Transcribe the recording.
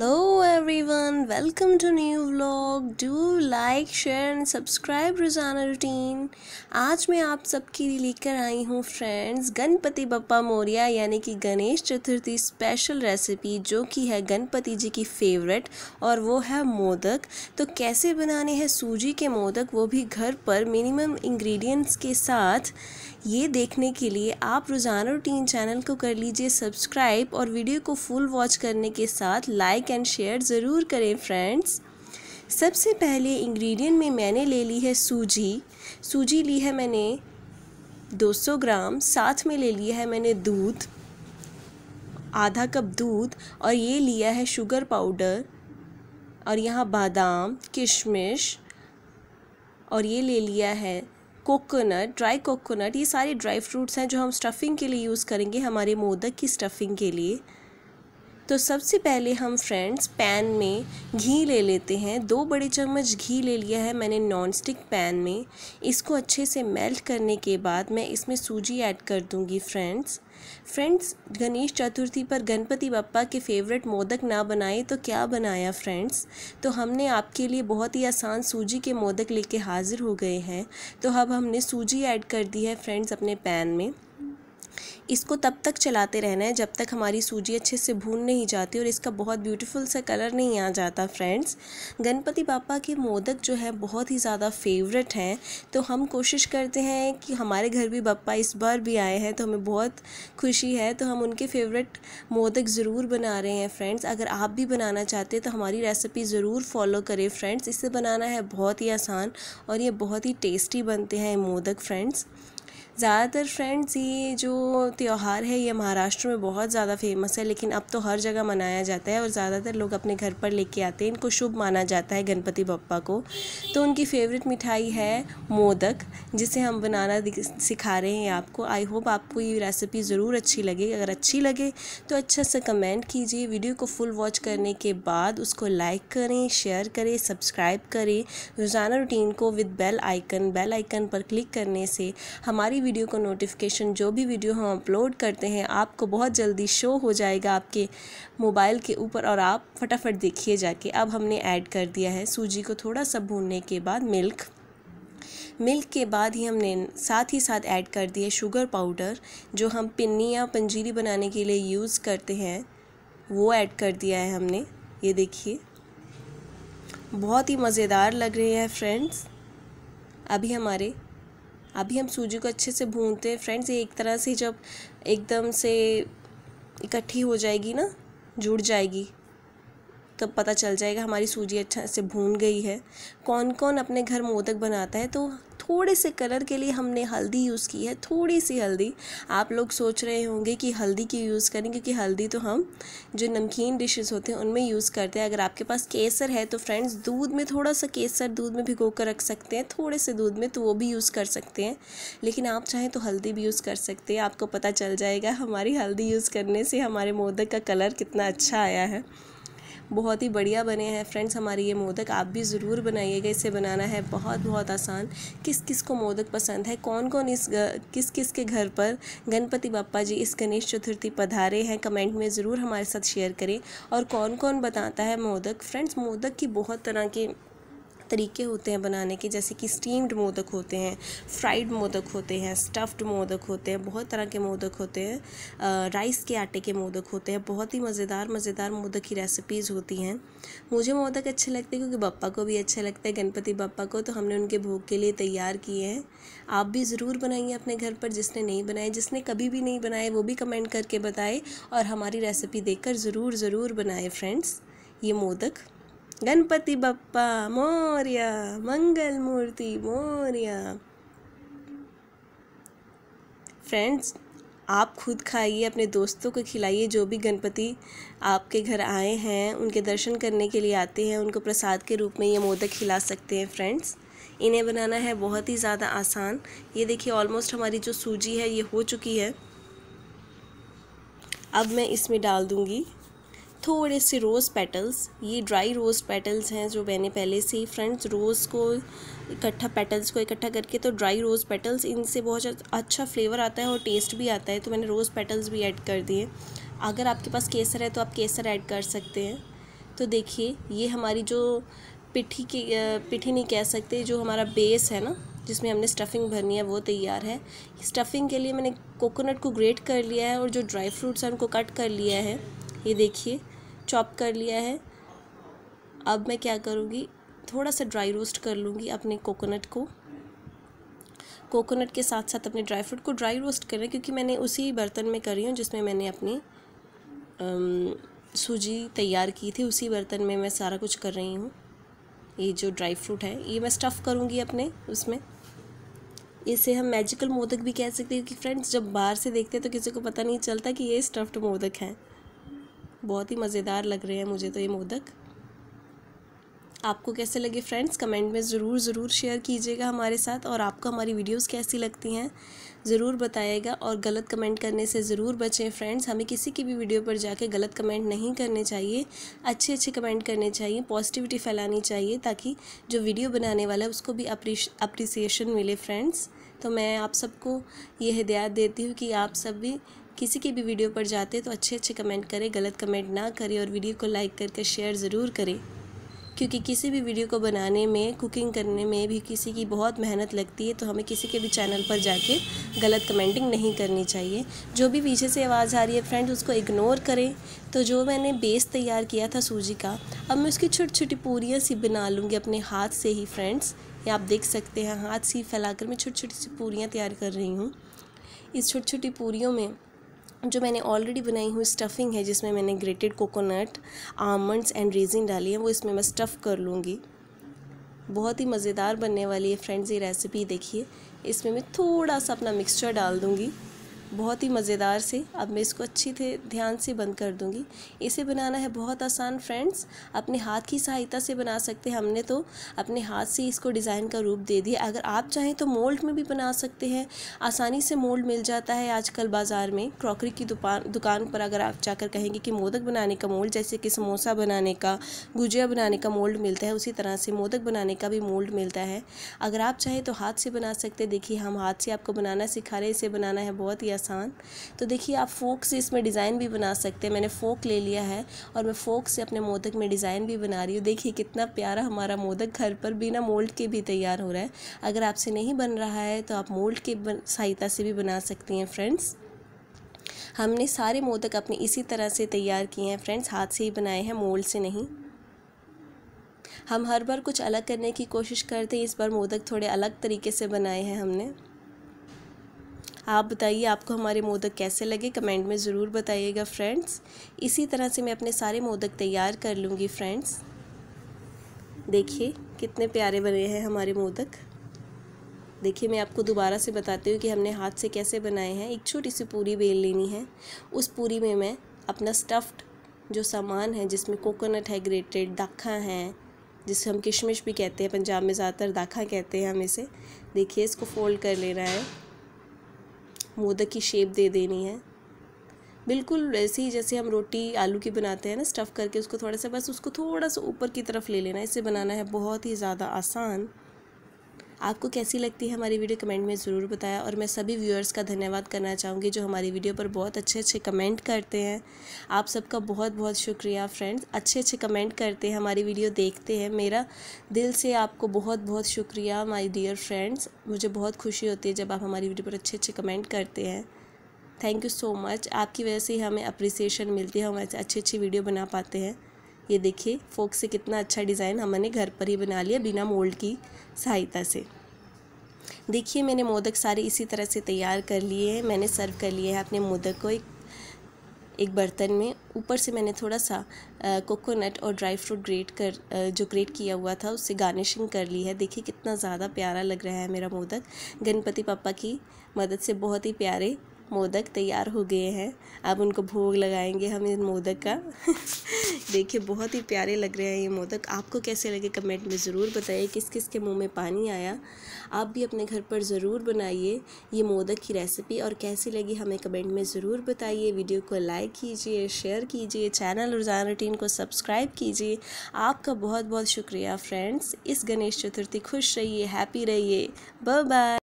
hello everyone welcome to new vlog do like share and subscribe रोज़ाना routine आज मैं आप सबके लिए लेकर आई हूँ फ्रेंड्स गणपति बप्पा मोरिया यानी कि गणेश चतुर्थी स्पेशल रेसिपी जो कि है गणपति जी की फेवरेट और वो है मोदक तो कैसे बनाने हैं सूजी के मोदक वो भी घर पर मिनिमम इंग्रेडिएंट्स के साथ ये देखने के लिए आप रोज़ाना रूटीन चैनल को कर लीजिए सब्सक्राइब और वीडियो को फुल वॉच करने के साथ लाइक एंड शेयर ज़रूर करें फ्रेंड्स सबसे पहले इंग्रेडिएंट में मैंने ले ली है सूजी सूजी ली है मैंने 200 ग्राम साथ में ले लिया है मैंने दूध आधा कप दूध और ये लिया है शुगर पाउडर और यहाँ बादाम किशमिश और ये ले लिया है कोकोनट ड्राई कोकोनट ये सारे ड्राई फ्रूट्स हैं जो हम स्टफ़िंग के लिए यूज़ करेंगे हमारे मोदक की स्टफ़िंग के लिए तो सबसे पहले हम फ्रेंड्स पैन में घी ले लेते हैं दो बड़े चम्मच घी ले लिया है मैंने नॉन स्टिक पैन में इसको अच्छे से मेल्ट करने के बाद मैं इसमें सूजी ऐड कर दूँगी फ्रेंड्स फ्रेंड्स गणेश चतुर्थी पर गणपति बप्पा के फेवरेट मोदक ना बनाए तो क्या बनाया फ्रेंड्स तो हमने आपके लिए बहुत ही आसान सूजी के मोदक लेके हाज़िर हो गए हैं तो अब हमने सूजी ऐड कर दी है फ्रेंड्स अपने पैन में इसको तब तक चलाते रहना है जब तक हमारी सूजी अच्छे से भून नहीं जाती और इसका बहुत ब्यूटीफुल सा कलर नहीं आ जाता फ्रेंड्स गणपति बापा के मोदक जो है बहुत ही ज़्यादा फेवरेट हैं तो हम कोशिश करते हैं कि हमारे घर भी बापा इस बार भी आए हैं तो हमें बहुत खुशी है तो हम उनके फेवरेट मोदक ज़रूर बना रहे हैं फ्रेंड्स अगर आप भी बनाना चाहते हैं तो हमारी रेसिपी ज़रूर फॉलो करें फ्रेंड्स इसे बनाना है बहुत ही आसान और ये बहुत ही टेस्टी बनते हैं मोदक फ्रेंड्स ज़्यादातर फ्रेंड्स ये जो त्यौहार है ये महाराष्ट्र में बहुत ज़्यादा फेमस है लेकिन अब तो हर जगह मनाया जाता है और ज़्यादातर लोग अपने घर पर लेके आते हैं इनको शुभ माना जाता है गणपति बप्पा को तो उनकी फेवरेट मिठाई है मोदक जिसे हम बनाना सिखा रहे हैं आपको आई होप आपको ये रेसिपी ज़रूर अच्छी लगे अगर अच्छी लगे तो अच्छा सा कमेंट कीजिए वीडियो को फुल वॉच करने के बाद उसको लाइक करें शेयर करें सब्सक्राइब करें रोज़ाना रूटीन को with bell icon bell icon पर क्लिक करने से हमारी वीडियो का नोटिफिकेशन जो भी वीडियो हम अपलोड करते हैं आपको बहुत जल्दी शो हो जाएगा आपके मोबाइल के ऊपर और आप फटाफट देखिए जाके अब हमने ऐड कर दिया है सूजी को थोड़ा सा भूनने के बाद मिल्क मिल्क के बाद ही हमने साथ ही साथ ऐड कर दिए शुगर पाउडर जो हम पिन्नी या पंजीरी बनाने के लिए यूज़ करते हैं वो ऐड कर दिया है हमने ये देखिए बहुत ही मज़ेदार लग रहे हैं फ्रेंड्स अभी हमारे अभी हम सूजी को अच्छे से भूनते हैं फ्रेंड्स ये एक तरह से जब एकदम से इकट्ठी हो जाएगी ना जुड़ जाएगी तब पता चल जाएगा हमारी सूजी अच्छा से भून गई है कौन कौन अपने घर मोदक बनाता है तो थोड़े से कलर के लिए हमने हल्दी यूज़ की है थोड़ी सी हल्दी आप लोग सोच रहे होंगे कि हल्दी की यूज़ करें क्योंकि हल्दी तो हम जो नमकीन डिशेज़ होते हैं उनमें यूज़ करते हैं अगर आपके पास केसर है तो फ्रेंड्स दूध में थोड़ा सा केसर दूध में भिगो कर रख सकते हैं थोड़े से दूध में तो वो भी यूज़ कर सकते हैं लेकिन आप चाहें तो हल्दी भी यूज़ कर सकते हैं आपको पता चल जाएगा हमारी हल्दी यूज़ करने से हमारे मोदक का कलर कितना अच्छा आया है बहुत ही बढ़िया बने हैं फ्रेंड्स हमारे ये मोदक आप भी ज़रूर बनाइएगा इसे बनाना है बहुत बहुत आसान किस किस को मोदक पसंद है कौन कौन इस किस किस के घर पर गणपति बापा जी इस गणेश चतुर्थी पधारे हैं कमेंट में ज़रूर हमारे साथ शेयर करें और कौन कौन बताता है मोदक फ्रेंड्स मोदक की बहुत तरह की तरीके होते हैं बनाने के जैसे कि स्टीम्ड मोदक होते हैं फ्राइड मोदक होते हैं स्टफ्ड मोदक होते हैं बहुत तरह के मोदक होते हैं राइस के आटे के मोदक होते हैं बहुत ही मज़ेदार मज़ेदार मोदक की रेसिपीज़ होती हैं मुझे मोदक अच्छे लगते हैं क्योंकि बप्पा को भी अच्छे लगते हैं गणपति बप्पा को तो हमने उनके भोग के लिए तैयार किए हैं आप भी ज़रूर बनाइए अपने घर पर जिसने नहीं बनाए जिसने कभी भी नहीं बनाए वो भी कमेंट करके बताए और हमारी रेसिपी देखकर ज़रूर ज़रूर बनाए फ्रेंड्स ये मोदक गणपति बप्पा मौर्य मंगल मूर्ति मौर्य फ्रेंड्स आप खुद खाइए अपने दोस्तों को खिलाइए जो भी गणपति आपके घर आए हैं उनके दर्शन करने के लिए आते हैं उनको प्रसाद के रूप में ये मोदक खिला सकते हैं फ्रेंड्स इन्हें बनाना है बहुत ही ज़्यादा आसान ये देखिए ऑलमोस्ट हमारी जो सूजी है ये हो चुकी है अब मैं इसमें डाल दूँगी थोड़े से रोज़ पेटल्स ये ड्राई रोज़ पेटल्स हैं जो मैंने पहले से ही फ्रेंड्स रोज़ को इकट्ठा पेटल्स को इकट्ठा करके तो ड्राई रोज़ पेटल्स इनसे बहुत अच्छा फ्लेवर आता है और टेस्ट भी आता है तो मैंने रोज़ पेटल्स भी ऐड कर दिए अगर आपके पास केसर है तो आप केसर ऐड कर सकते हैं तो देखिए ये हमारी जो पिठी की पिठी नहीं कह सकते जो हमारा बेस है ना जिसमें हमने स्टफ़िंग भरनी है वो तैयार है स्टफ़िंग के लिए मैंने कोकोनट को ग्रेट कर लिया है और जो ड्राई फ्रूट्स हैं उनको कट कर लिया है ये देखिए चॉप कर लिया है अब मैं क्या करूँगी थोड़ा सा ड्राई रोस्ट कर लूँगी अपने कोकोनट को कोकोनट के साथ साथ अपने ड्राई फ्रूट को ड्राई रोस्ट कर रहे क्योंकि मैंने उसी बर्तन में करी हूँ जिसमें मैंने अपनी सूजी तैयार की थी उसी बर्तन में मैं सारा कुछ कर रही हूँ ये जो ड्राई फ्रूट है ये मैं स्टफ़ करूँगी अपने उसमें इसे हम मैजिकल मोदक भी कह सकते हैं क्योंकि फ्रेंड्स जब बाहर से देखते हैं तो किसी को पता नहीं चलता कि ये स्टफ्ड मोदक हैं बहुत ही मज़ेदार लग रहे हैं मुझे तो ये मोदक आपको कैसे लगे फ्रेंड्स कमेंट में ज़रूर ज़रूर शेयर कीजिएगा हमारे साथ और आपको हमारी वीडियोस कैसी लगती हैं ज़रूर बताइएगा और गलत कमेंट करने से ज़रूर बचें फ्रेंड्स हमें किसी की भी वीडियो पर जाके गलत कमेंट नहीं करने चाहिए अच्छे अच्छे कमेंट करने चाहिए पॉजिटिविटी फैलानी चाहिए ताकि जो वीडियो बनाने वाला है उसको भी अप्रिसिएशन मिले फ्रेंड्स तो मैं आप सबको ये हिदायत देती हूँ कि आप सब भी किसी की भी वीडियो पर जाते तो अच्छे अच्छे कमेंट करें गलत कमेंट ना करें और वीडियो को लाइक करके शेयर ज़रूर करें क्योंकि किसी भी वीडियो को बनाने में कुकिंग करने में भी किसी की बहुत मेहनत लगती है तो हमें किसी के भी चैनल पर जाके गलत कमेंटिंग नहीं करनी चाहिए जो भी पीछे से आवाज़ आ रही है फ्रेंड उसको इग्नोर करें तो जो मैंने बेस तैयार किया था सूजी का अब मैं उसकी छोटी छोटी पूरियाँ सी बना लूँगी अपने हाथ से ही फ्रेंड्स ये आप देख सकते हैं हाथ से फैला मैं छोटी छोटी सी पूरियाँ तैयार कर रही हूँ इस छोटी छोटी पूरी में जो मैंने ऑलरेडी बनाई हुई स्टफिंग है जिसमें मैंने grated coconut almonds and raisin डाली है वो इसमें मैं स्टफ़ कर लूँगी बहुत ही मज़ेदार बनने वाली है फ्रेंड्स ये रेसिपी देखिए इसमें मैं थोड़ा सा अपना मिक्सचर डाल दूँगी बहुत ही मज़ेदार से अब मैं इसको अच्छी थे ध्यान से बंद कर दूंगी इसे बनाना है बहुत आसान फ्रेंड्स अपने हाथ की सहायता से बना सकते हैं हमने तो अपने हाथ से इसको डिज़ाइन का रूप दे दिया अगर आप चाहें तो मोल्ड में भी बना सकते हैं आसानी से मोल्ड मिल जाता है आजकल बाज़ार में क्रॉकरी की दुकान दुकान पर अगर आप जाकर कहेंगे कि मोदक बनाने का मोल्ड जैसे कि समोसा बनाने का गुजिया बनाने का मोल्ड मिलता है उसी तरह से मोदक बनाने का भी मोल्ड मिलता है अगर आप चाहें तो हाथ से बना सकते देखिए हम हाथ से आपको बनाना सिखा रहे इसे बनाना है बहुत ही आसान तो देखिए आप फोक से इसमें डिज़ाइन भी बना सकते हैं मैंने फोक ले लिया है और मैं फोक से अपने मोदक में डिज़ाइन भी बना रही हूँ देखिए कितना प्यारा हमारा मोदक घर पर बिना मोल्ड के भी तैयार हो रहा है अगर आपसे नहीं बन रहा है तो आप मोल्ड के सहायता से भी बना सकती हैं फ्रेंड्स हमने सारे मोदक अपने इसी तरह से तैयार किए हैं फ्रेंड्स हाथ से ही बनाए हैं मोल्ड से नहीं हम हर बार कुछ अलग करने की कोशिश करते हैं इस बार मोदक थोड़े अलग तरीके से बनाए हैं हमने आप बताइए आपको हमारे मोदक कैसे लगे कमेंट में ज़रूर बताइएगा फ्रेंड्स इसी तरह से मैं अपने सारे मोदक तैयार कर लूँगी फ्रेंड्स देखिए कितने प्यारे बने हैं हमारे मोदक देखिए मैं आपको दोबारा से बताती हूँ कि हमने हाथ से कैसे बनाए हैं एक छोटी सी पूरी बेल लेनी है उस पूरी में मैं अपना स्टफ्ड जो सामान है जिसमें कोकोनट है ग्रेटेड दाखा है जिसे हम किशमिश भी कहते हैं पंजाब में ज़्यादातर दाखा कहते हैं हम इसे देखिए इसको फोल्ड कर लेना है मोदक की शेप दे देनी है बिल्कुल वैसे ही जैसे हम रोटी आलू की बनाते हैं ना स्टफ़ करके उसको थोड़ा सा बस उसको थोड़ा सा ऊपर की तरफ ले लेना इसे बनाना है बहुत ही ज़्यादा आसान आपको कैसी लगती है हमारी वीडियो कमेंट में ज़रूर बताया और मैं सभी व्यूअर्स का धन्यवाद करना चाहूँगी जो हमारी वीडियो पर बहुत अच्छे अच्छे कमेंट करते हैं आप सबका बहुत बहुत शुक्रिया फ्रेंड्स अच्छे अच्छे कमेंट करते हैं हमारी वीडियो देखते हैं मेरा दिल से आपको बहुत बहुत शुक्रिया माई डियर फ्रेंड्स मुझे बहुत खुशी होती है जब आप हमारी वीडियो पर अच्छे अच्छे कमेंट करते हैं थैंक यू सो मच आपकी वजह से ही हमें अप्रिसिएशन मिलती है हम अच्छी अच्छी वीडियो बना पाते हैं ये देखिए फोक से कितना अच्छा डिज़ाइन हमने घर पर ही बना लिया बिना मोल्ड की सहायता से देखिए मैंने मोदक सारे इसी तरह से तैयार कर लिए हैं मैंने सर्व कर लिए हैं अपने मोदक को एक एक बर्तन में ऊपर से मैंने थोड़ा सा कोकोनट और ड्राई फ्रूट ग्रेट कर आ, जो ग्रेट किया हुआ था उससे गार्निशिंग कर ली है देखिए कितना ज़्यादा प्यारा लग रहा है मेरा मोदक गणपति पापा की मदद से बहुत ही प्यारे मोदक तैयार हो गए हैं अब उनको भोग लगाएंगे हम इन मोदक का देखिए बहुत ही प्यारे लग रहे हैं ये मोदक आपको कैसे लगे कमेंट में ज़रूर बताइए किस किस के मुंह में पानी आया आप भी अपने घर पर ज़रूर बनाइए ये मोदक की रेसिपी और कैसी लगी हमें कमेंट में ज़रूर बताइए वीडियो को लाइक कीजिए शेयर कीजिए चैनल रोज़ाना रूटीन को सब्सक्राइब कीजिए आपका बहुत बहुत शुक्रिया फ्रेंड्स इस गणेश चतुर्थी खुश रहिए हैप्पी रहिए बाय